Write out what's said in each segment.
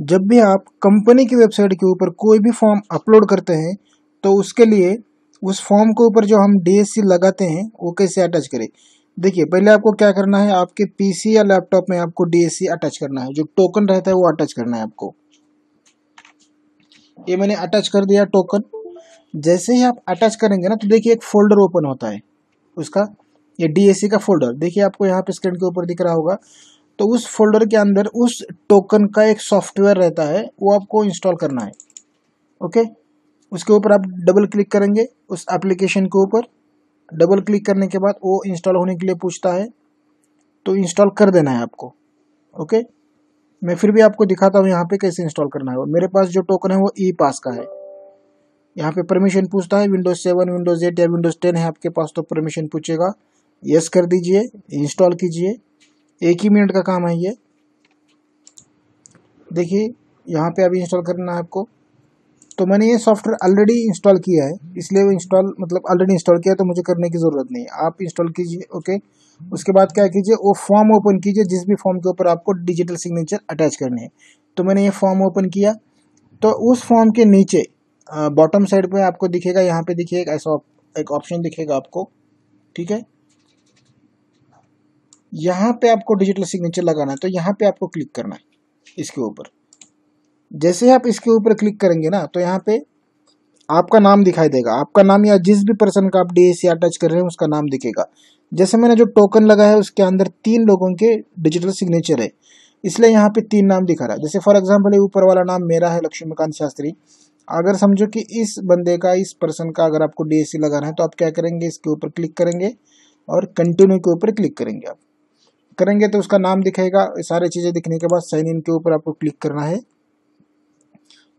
जब भी आप कंपनी की वेबसाइट के ऊपर कोई भी फॉर्म अपलोड करते हैं तो उसके लिए उस फॉर्म के ऊपर जो हम डीएससी लगाते हैं वो कैसे अटैच करें देखिए पहले आपको क्या करना है आपके पीसी या लैपटॉप में आपको डीएससी अटैच करना है जो टोकन रहता है वो अटैच करना है आपको ये मैंने अटैच कर दिया टोकन जैसे ही आप अटैच करेंगे ना तो देखिए एक फोल्डर ओपन होता है उसका ये डीएससी का फोल्डर देखिए आपको यहाँ पे स्क्रीन के ऊपर दिख रहा होगा तो उस फोल्डर के अंदर उस टोकन का एक सॉफ्टवेयर रहता है वो आपको इंस्टॉल करना है ओके उसके ऊपर आप डबल क्लिक करेंगे उस एप्लीकेशन के ऊपर डबल क्लिक करने के बाद वो इंस्टॉल होने के लिए पूछता है तो इंस्टॉल कर देना है आपको ओके मैं फिर भी आपको दिखाता हूँ यहाँ पे कैसे इंस्टॉल करना है मेरे पास जो टोकन है वो ई पास का है यहाँ पे परमिशन पूछता है विंडोज़ सेवन विंडोज़ एट या विंडोज़ टेन है आपके पास तो परमिशन पूछेगा यस कर दीजिए इंस्टॉल कीजिए एक ही मिनट का काम है ये देखिए यहाँ पे अभी इंस्टॉल करना है आपको तो मैंने ये सॉफ्टवेयर ऑलरेडी इंस्टॉल किया है इसलिए वो इंस्टॉल मतलब ऑलरेडी इंस्टॉल किया है तो मुझे करने की ज़रूरत नहीं आप इंस्टॉल कीजिए ओके उसके बाद क्या कीजिए वो फॉर्म ओपन कीजिए जिस भी फॉर्म के ऊपर आपको डिजिटल सिग्नेचर अटैच करने हैं तो मैंने ये फॉर्म ओपन किया तो उस फॉर्म के नीचे बॉटम साइड पर आपको दिखेगा यहाँ पर दिखेगा ऐसा एक ऑप्शन दिखेगा आपको ठीक है यहाँ पे आपको डिजिटल सिग्नेचर लगाना है तो यहाँ पे आपको क्लिक करना है इसके ऊपर जैसे आप इसके ऊपर क्लिक करेंगे ना तो यहाँ पे आपका नाम दिखाई देगा आपका नाम या जिस भी पर्सन का आप डी या टच कर रहे हैं उसका नाम दिखेगा जैसे मैंने जो टोकन लगा है उसके अंदर तीन लोगों के डिजिटल सिग्नेचर है इसलिए यहाँ पे तीन नाम दिखा रहा है जैसे फॉर एग्जाम्पल ये ऊपर वाला नाम मेरा है लक्ष्मीकांत शास्त्री अगर समझो कि इस बंदे का इस पर्सन का अगर आपको डी लगाना है तो आप क्या करेंगे इसके ऊपर क्लिक करेंगे और कंटिन्यू के ऊपर क्लिक करेंगे आप करेंगे तो उसका नाम दिखेगा सारी चीज़ें दिखने के बाद साइन इन के ऊपर आपको क्लिक करना है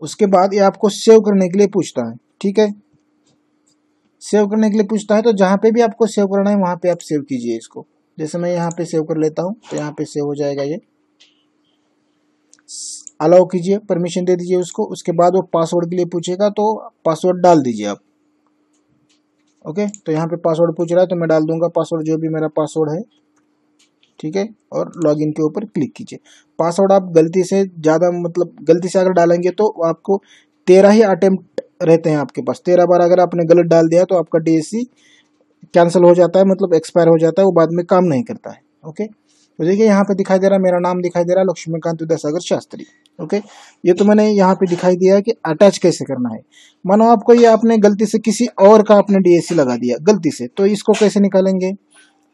उसके बाद ये आपको सेव करने के लिए पूछता है ठीक है सेव करने के लिए पूछता है तो जहाँ पे भी आपको सेव करना है वहाँ पे आप सेव कीजिए इसको जैसे मैं यहाँ पे सेव कर लेता हूँ तो यहाँ पे सेव हो जाएगा ये अलाउ कीजिए परमिशन दे दीजिए उसको उसके बाद वो पासवर्ड के लिए पूछेगा तो पासवर्ड डाल दीजिए आप ओके तो यहाँ पे पासवर्ड पूछ रहा है तो मैं डाल दूंगा पासवर्ड जो भी मेरा पासवर्ड है ठीक है और लॉगिन के ऊपर क्लिक कीजिए पासवर्ड आप गलती से ज़्यादा मतलब गलती से अगर डालेंगे तो आपको तेरह ही अटेम्प्ट रहते हैं आपके पास तेरह बार अगर आपने गलत डाल दिया तो आपका डीएससी कैंसिल हो जाता है मतलब एक्सपायर हो जाता है वो बाद में काम नहीं करता है ओके तो देखिए यहाँ पे दिखाई दे रहा है मेरा नाम दिखाई दे रहा है लक्ष्मीकांत विद्यासागर शास्त्री ओके ये तो मैंने यहाँ पे दिखाई दिया है कि अटैच कैसे करना है मानो आपको ये आपने गलती से किसी और का आपने डीएससी लगा दिया गलती से तो इसको कैसे निकालेंगे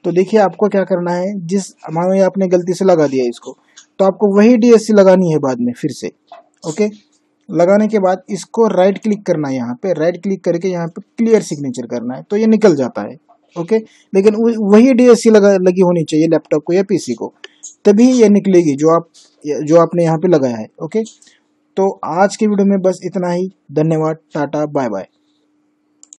तो देखिए आपको क्या करना है जिस मानो ये आपने गलती से लगा दिया इसको तो आपको वही डीएससी लगानी है बाद में फिर से ओके लगाने के बाद इसको राइट क्लिक करना है यहाँ पे राइट क्लिक करके यहाँ पे क्लियर सिग्नेचर करना है तो ये निकल जाता है ओके लेकिन वही डीएससी लगा लगी होनी चाहिए लैपटॉप को या पीसी को तभी ये निकलेगी जो आप जो आपने यहाँ पे लगाया है ओके तो आज के वीडियो में बस इतना ही धन्यवाद टाटा बाय बाय